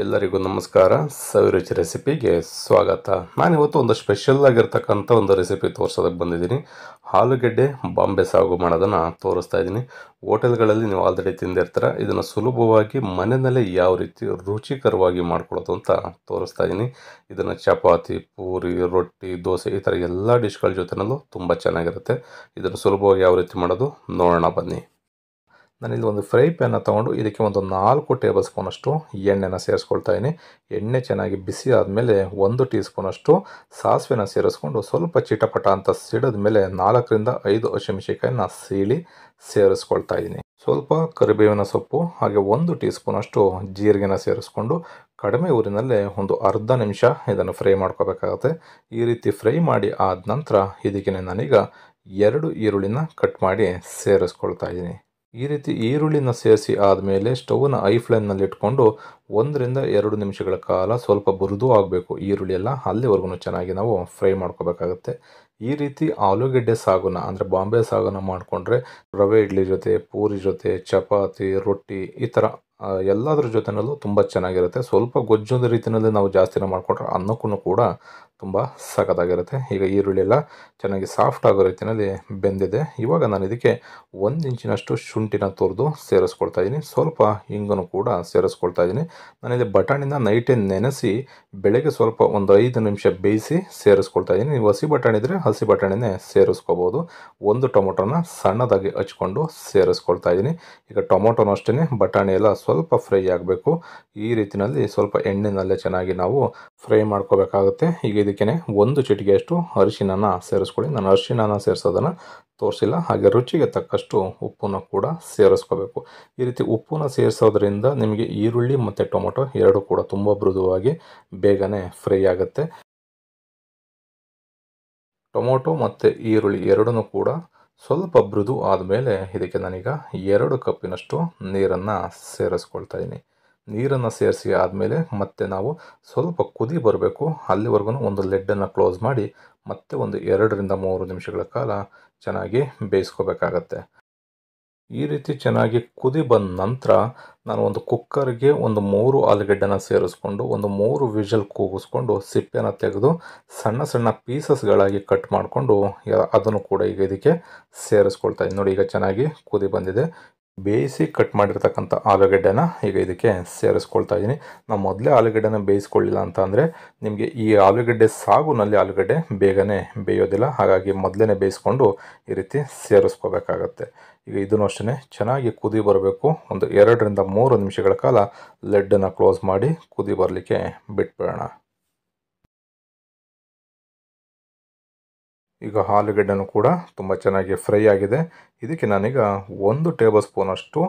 ಎಲ್ಲರಿಗೂ ನಮಸ್ಕಾರ ಸವಿರುಚಿ ರೆಸಿಪಿಗೆ ಸ್ವಾಗತ ನಾನು ಇವತ್ತು ಒಂದು ಸ್ಪೆಷಲ್ ಆಗಿರ್ತಕ್ಕಂಥ ಒಂದು ರೆಸಿಪಿ ತೋರಿಸೋದಕ್ಕೆ ಬಂದಿದ್ದೀನಿ ಆಲೂಗೆಡ್ಡೆ ಬಾಂಬೆ ಸಾಗು ಮಾಡೋದನ್ನು ತೋರಿಸ್ತಾ ಇದ್ದೀನಿ ಹೋಟೆಲ್ಗಳಲ್ಲಿ ನೀವು ಆಲ್ರೆಡಿ ತಿಂದಿರ್ತೀರ ಇದನ್ನು ಸುಲಭವಾಗಿ ಮನೆಯಲ್ಲೇ ಯಾವ ರೀತಿ ರುಚಿಕರವಾಗಿ ಮಾಡ್ಕೊಳ್ಳೋದು ಅಂತ ತೋರಿಸ್ತಾ ಇದ್ದೀನಿ ಇದನ್ನು ಚಪಾತಿ ಪೂರಿ ರೊಟ್ಟಿ ದೋಸೆ ಈ ಥರ ಎಲ್ಲ ಡಿಶ್ಗಳ ಜೊತೆನಲ್ಲೂ ತುಂಬ ಚೆನ್ನಾಗಿರುತ್ತೆ ಇದನ್ನು ಸುಲಭವಾಗಿ ಯಾವ ರೀತಿ ಮಾಡೋದು ನೋಡೋಣ ಬನ್ನಿ ನಾನಿಲ್ಲಿ ಒಂದು ಫ್ರೈ ಪ್ಯಾನ್ನ ತೊಗೊಂಡು ಇದಕ್ಕೆ ಒಂದು ನಾಲ್ಕು ಟೇಬಲ್ ಸ್ಪೂನಷ್ಟು ಎಣ್ಣೆನ ಸೇರಿಸ್ಕೊಳ್ತಾ ಇದ್ದೀನಿ ಎಣ್ಣೆ ಚೆನ್ನಾಗಿ ಬಿಸಿ ಆದಮೇಲೆ ಒಂದು ಟೀ ಸ್ಪೂನಷ್ಟು ಸಾಸಿವೆನ ಸೇರಿಸ್ಕೊಂಡು ಸ್ವಲ್ಪ ಚಿಟಪಟ ಅಂತ ಸಿಡಿದ ಮೇಲೆ ನಾಲ್ಕರಿಂದ ಐದು ಹಸಿಮೆಣಸಿಕಾಯಿನ ಸೀಳಿ ಸೇರಿಸ್ಕೊಳ್ತಾ ಇದ್ದೀನಿ ಸ್ವಲ್ಪ ಕರಿಬೇವಿನ ಸೊಪ್ಪು ಹಾಗೆ ಒಂದು ಟೀ ಸ್ಪೂನಷ್ಟು ಜೀರಿಗೆನ ಸೇರಿಸ್ಕೊಂಡು ಕಡಿಮೆ ಊರಿನಲ್ಲೇ ಒಂದು ಅರ್ಧ ನಿಮಿಷ ಇದನ್ನು ಫ್ರೈ ಮಾಡ್ಕೋಬೇಕಾಗತ್ತೆ ಈ ರೀತಿ ಫ್ರೈ ಮಾಡಿ ಆದ ನಂತರ ಇದಕ್ಕೆ ನಾನೀಗ ಎರಡು ಈರುಳ್ಳಿನ ಕಟ್ ಮಾಡಿ ಸೇರಿಸ್ಕೊಳ್ತಾ ಇದ್ದೀನಿ ಈ ರೀತಿ ಈರುಳ್ಳಿನ ಸೇರಿಸಿ ಆದಮೇಲೆ ಸ್ಟೌವ್ನ ಐ ಫ್ಲೇಮ್ನಲ್ಲಿ ಇಟ್ಕೊಂಡು ಒಂದರಿಂದ ಎರಡು ನಿಮಿಷಗಳ ಕಾಲ ಸ್ವಲ್ಪ ಬುರಿದು ಆಗಬೇಕು ಈರುಳ್ಳಿ ಎಲ್ಲ ಅಲ್ಲಿವರೆಗೂ ಚೆನ್ನಾಗಿ ನಾವು ಫ್ರೈ ಮಾಡ್ಕೋಬೇಕಾಗತ್ತೆ ಈ ರೀತಿ ಆಲೂಗೆಡ್ಡೆ ಸಾಗುನ ಅಂದರೆ ಬಾಂಬೆ ಸಾಗುನ ಮಾಡಿಕೊಂಡ್ರೆ ರವೆ ಇಡ್ಲಿ ಜೊತೆ ಪೂರಿ ಜೊತೆ ಚಪಾತಿ ರೊಟ್ಟಿ ಈ ಥರ ಎಲ್ಲದರ ಜೊತೆನಲ್ಲೂ ತುಂಬ ಚೆನ್ನಾಗಿರುತ್ತೆ ಸ್ವಲ್ಪ ಗೊಜ್ಜೊಂದು ರೀತಿಯಲ್ಲಿ ನಾವು ಜಾಸ್ತಿನ ಮಾಡಿಕೊಂಡ್ರೆ ಅನ್ನಕ್ಕೂ ಕೂಡ ತುಂಬ ಸಖತ್ತಾಗಿರುತ್ತೆ ಈಗ ಈರುಳ್ಳಿ ಎಲ್ಲ ಚೆನ್ನಾಗಿ ಸಾಫ್ಟ್ ಆಗೋ ರೀತಿಯಲ್ಲಿ ಬೆಂದಿದೆ ಇವಾಗ ನಾನು ಇದಕ್ಕೆ ಒಂದು ಇಂಚಿನಷ್ಟು ಶುಂಠಿನ ತುರಿದು ಸೇರಿಸ್ಕೊಳ್ತಾ ಇದ್ದೀನಿ ಸ್ವಲ್ಪ ಹಿಂಗನ್ನು ಕೂಡ ಸೇರಿಸ್ಕೊಳ್ತಾ ಇದ್ದೀನಿ ನಾನಿಲ್ಲಿ ಬಟಾಣಿನ ನೈಟೇ ನೆನೆಸಿ ಬೆಳಗ್ಗೆ ಸ್ವಲ್ಪ ಒಂದು ಐದು ನಿಮಿಷ ಬೇಯಿಸಿ ಸೇರಿಸ್ಕೊಳ್ತಾ ಇದ್ದೀನಿ ನೀವು ಹಸಿ ಬಟಾಣಿ ಇದ್ದರೆ ಹಸಿ ಬಟಾಣಿನೇ ಸೇರಿಸ್ಕೋಬೋದು ಒಂದು ಟೊಮೊಟೊನ ಸಣ್ಣದಾಗಿ ಹಚ್ಕೊಂಡು ಸೇರಿಸ್ಕೊಳ್ತಾ ಇದ್ದೀನಿ ಈಗ ಟೊಮೊಟೊನ ಅಷ್ಟೇ ಬಟಾಣಿ ಎಲ್ಲ ಸ್ವಲ್ಪ ಫ್ರೈ ಆಗಬೇಕು ಈ ರೀತಿಯಲ್ಲಿ ಸ್ವಲ್ಪ ಎಣ್ಣೆನಲ್ಲೇ ಚೆನ್ನಾಗಿ ನಾವು ಫ್ರೈ ಮಾಡ್ಕೋಬೇಕಾಗುತ್ತೆ ಈಗ ಇದು ಇದಕ್ಕೆ ಒಂದು ಚಿಟಿಕೆಯಷ್ಟು ಅರಿಶಿನನ ಸೇರಿಸ್ಕೊಳ್ಳಿ ನಾನು ಅರಿಶಿನನ ಸೇರಿಸೋದನ್ನು ತೋರಿಸಿಲ್ಲ ಹಾಗೆ ರುಚಿಗೆ ತಕ್ಕಷ್ಟು ಉಪ್ಪನ್ನು ಕೂಡ ಸೇರಿಸ್ಕೋಬೇಕು ಈ ರೀತಿ ಉಪ್ಪನ್ನು ಸೇರಿಸೋದ್ರಿಂದ ನಿಮಗೆ ಈರುಳ್ಳಿ ಮತ್ತು ಟೊಮೊಟೊ ಎರಡೂ ಕೂಡ ತುಂಬ ಮೃದುವಾಗಿ ಬೇಗನೆ ಫ್ರೈ ಆಗುತ್ತೆ ಟೊಮೊಟೊ ಮತ್ತು ಈರುಳ್ಳಿ ಎರಡನ್ನೂ ಕೂಡ ಸ್ವಲ್ಪ ಮೃದು ಆದಮೇಲೆ ಇದಕ್ಕೆ ನಾನೀಗ ಎರಡು ಕಪ್ಪಿನಷ್ಟು ನೀರನ್ನು ಸೇರಿಸ್ಕೊಳ್ತಾ ಇದ್ದೀನಿ ನೀರನ್ನು ಸೇರಿಸಿ ಆದಮೇಲೆ ಮತ್ತೆ ನಾವು ಸ್ವಲ್ಪ ಕುದಿ ಬರಬೇಕು ಅಲ್ಲಿವರೆಗೂ ಒಂದು ಲೆಡ್ಡನ್ನು ಕ್ಲೋಸ್ ಮಾಡಿ ಮತ್ತೆ ಒಂದು ಎರಡರಿಂದ ಮೂರು ನಿಮಿಷಗಳ ಕಾಲ ಚೆನ್ನಾಗಿ ಬೇಯಿಸ್ಕೋಬೇಕಾಗತ್ತೆ ಈ ರೀತಿ ಚೆನ್ನಾಗಿ ಕುದಿ ಬಂದ ನಂತರ ನಾನು ಒಂದು ಕುಕ್ಕರ್ಗೆ ಒಂದು ಮೂರು ಆಲೂಗಡ್ಡೆನ ಸೇರಿಸ್ಕೊಂಡು ಒಂದು ಮೂರು ವಿಷಲ್ ಕೂಗಿಸ್ಕೊಂಡು ಸಿಪ್ಪೆನ ತೆಗೆದು ಸಣ್ಣ ಸಣ್ಣ ಪೀಸಸ್ಗಳಾಗಿ ಕಟ್ ಮಾಡಿಕೊಂಡು ಅದನ್ನು ಕೂಡ ಈಗ ಇದಕ್ಕೆ ಸೇರಿಸ್ಕೊಳ್ತಾ ಇದ್ದೀನಿ ನೋಡಿ ಈಗ ಚೆನ್ನಾಗಿ ಕುದಿ ಬಂದಿದೆ ಬೇಯಿಸಿ ಕಟ್ ಮಾಡಿರ್ತಕ್ಕಂಥ ಆಲೂಗಡ್ಡೆನ ಈಗ ಇದಕ್ಕೆ ಸೇರಿಸ್ಕೊಳ್ತಾ ಇದ್ದೀನಿ ನಾವು ಮೊದಲೇ ಆಲೂಗಡ್ಡೆನ ಬೇಯಿಸ್ಕೊಳ್ಳಿಲ್ಲ ಅಂತ ಅಂದರೆ ನಿಮಗೆ ಈ ಆಲೂಗಡ್ಡೆ ಸಾಗುನಲ್ಲಿ ಆಲೂಗಡ್ಡೆ ಬೇಗನೆ ಬೇಯೋದಿಲ್ಲ ಹಾಗಾಗಿ ಮೊದಲೇ ಬೇಯಿಸ್ಕೊಂಡು ಈ ರೀತಿ ಸೇರಿಸ್ಕೋಬೇಕಾಗತ್ತೆ ಈಗ ಇದನ್ನು ಅಷ್ಟೇ ಚೆನ್ನಾಗಿ ಕುದಿ ಬರಬೇಕು ಒಂದು ಎರಡರಿಂದ ಮೂರು ನಿಮಿಷಗಳ ಕಾಲ ಲೆಡ್ಡನ್ನು ಕ್ಲೋಸ್ ಮಾಡಿ ಕುದಿ ಬರಲಿಕ್ಕೆ ಬಿಟ್ಬಿಡೋಣ ಈಗ ಆಲೂಗೆಡ್ಡೆನೂ ಕೂಡ ತುಂಬ ಚೆನ್ನಾಗಿ ಫ್ರೈ ಆಗಿದೆ ಇದಕ್ಕೆ ನಾನೀಗ ಒಂದು ಟೇಬಲ್ ಸ್ಪೂನಷ್ಟು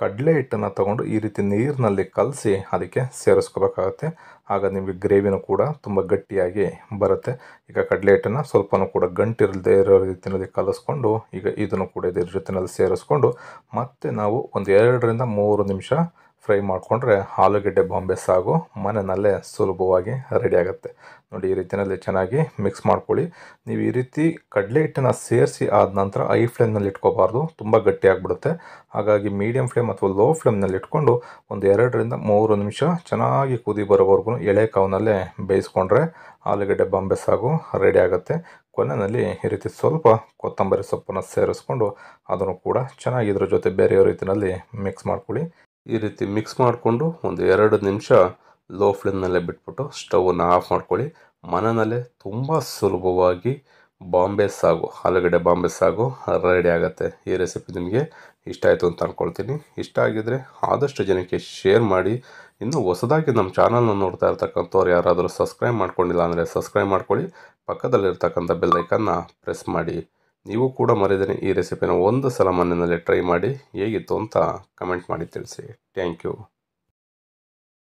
ಕಡಲೆ ಹಿಟ್ಟನ್ನು ತಗೊಂಡು ಈ ರೀತಿ ನೀರಿನಲ್ಲಿ ಕಲಸಿ ಅದಕ್ಕೆ ಸೇರಿಸ್ಕೋಬೇಕಾಗತ್ತೆ ಆಗ ನಿಮಗೆ ಗ್ರೇವಿನೂ ಕೂಡ ತುಂಬ ಗಟ್ಟಿಯಾಗಿ ಬರುತ್ತೆ ಈಗ ಕಡಲೆ ಹಿಟ್ಟನ್ನು ಸ್ವಲ್ಪನೂ ಕೂಡ ಗಂಟಿರದೇ ಇರೋ ರೀತಿಯಲ್ಲಿ ಕಲಸ್ಕೊಂಡು ಈಗ ಇದನ್ನು ಕೂಡ ಇದರ ಜೊತೆಯಲ್ಲಿ ಸೇರಿಸ್ಕೊಂಡು ಮತ್ತೆ ನಾವು ಒಂದು ಎರಡರಿಂದ ಮೂರು ನಿಮಿಷ ಫ್ರೈ ಮಾಡಿಕೊಂಡ್ರೆ ಆಲೂಗಡ್ಡೆ ಬಾಂಬೆ ಸಾಗು ಮನೆಯಲ್ಲೇ ಸುಲಭವಾಗಿ ರೆಡಿಯಾಗುತ್ತೆ ನೋಡಿ ಈ ರೀತಿಯಲ್ಲಿ ಚೆನ್ನಾಗಿ ಮಿಕ್ಸ್ ಮಾಡ್ಕೊಳ್ಳಿ ನೀವು ಈ ರೀತಿ ಕಡಲೆ ಹಿಟ್ಟನ್ನು ಸೇರಿಸಿ ಆದ ನಂತರ ಐ ಫ್ಲೇಮ್ನಲ್ಲಿ ಇಟ್ಕೋಬಾರ್ದು ತುಂಬ ಗಟ್ಟಿಯಾಗಿಬಿಡುತ್ತೆ ಹಾಗಾಗಿ ಮೀಡಿಯಂ ಫ್ಲೇಮ್ ಅಥವಾ ಲೋ ಫ್ಲೇಮ್ನಲ್ಲಿ ಇಟ್ಕೊಂಡು ಒಂದು ಎರಡರಿಂದ ಮೂರು ನಿಮಿಷ ಚೆನ್ನಾಗಿ ಕುದಿ ಬರೋವರೆಗೂ ಎಳೆ ಬೇಯಿಸ್ಕೊಂಡ್ರೆ ಆಲೂಗಡ್ಡೆ ಬಾಂಬೆ ಸಾಗು ರೆಡಿ ಆಗುತ್ತೆ ಕೊನೆಯಲ್ಲಿ ಈ ರೀತಿ ಸ್ವಲ್ಪ ಕೊತ್ತಂಬರಿ ಸೊಪ್ಪನ್ನು ಸೇರಿಸ್ಕೊಂಡು ಅದನ್ನು ಕೂಡ ಚೆನ್ನಾಗಿ ಇದ್ರ ಜೊತೆ ಬೇರೆಯ ರೀತಿಯಲ್ಲಿ ಮಿಕ್ಸ್ ಮಾಡ್ಕೊಳ್ಳಿ ಈ ರೀತಿ ಮಿಕ್ಸ್ ಮಾಡಿಕೊಂಡು ಒಂದು ಎರಡು ನಿಮಿಷ ಲೋ ಫ್ಲೇಮ್ನಲ್ಲೇ ಬಿಟ್ಬಿಟ್ಟು ಸ್ಟವನ್ನು ಆಫ್ ಮಾಡ್ಕೊಳ್ಳಿ ಮನೆಯಲ್ಲೇ ತುಂಬ ಸುಲಭವಾಗಿ ಬಾಂಬೆ ಸಾಗು ಆಲೂಗಡ್ಡೆ ಬಾಂಬೆ ಸಾಗು ರೆಡಿ ಆಗುತ್ತೆ ಈ ರೆಸಿಪಿ ನಿಮಗೆ ಇಷ್ಟ ಆಯಿತು ಅಂತ ಅಂದ್ಕೊಳ್ತೀನಿ ಇಷ್ಟ ಆಗಿದರೆ ಆದಷ್ಟು ಜನಕ್ಕೆ ಶೇರ್ ಮಾಡಿ ಇನ್ನೂ ಹೊಸದಾಗಿ ನಮ್ಮ ಚಾನಲ್ನ ನೋಡ್ತಾ ಇರ್ತಕ್ಕಂಥವ್ರು ಯಾರಾದರೂ ಸಬ್ಸ್ಕ್ರೈಬ್ ಮಾಡ್ಕೊಂಡಿಲ್ಲ ಅಂದರೆ ಸಬ್ಸ್ಕ್ರೈಬ್ ಮಾಡ್ಕೊಳ್ಳಿ ಪಕ್ಕದಲ್ಲಿರ್ತಕ್ಕಂಥ ಬೆಲ್ಲೈಕನ್ನ ಪ್ರೆಸ್ ಮಾಡಿ ನೀವು ಕೂಡ ಮರೆಯದೇ ಈ ರೆಸಿಪಿನ ಒಂದು ಸಲ ಮನೆಯಲ್ಲಿ ಟ್ರೈ ಮಾಡಿ ಹೇಗಿತ್ತು ಅಂತ ಕಮೆಂಟ್ ಮಾಡಿ ತಿಳಿಸಿ ಥ್ಯಾಂಕ್ ಯು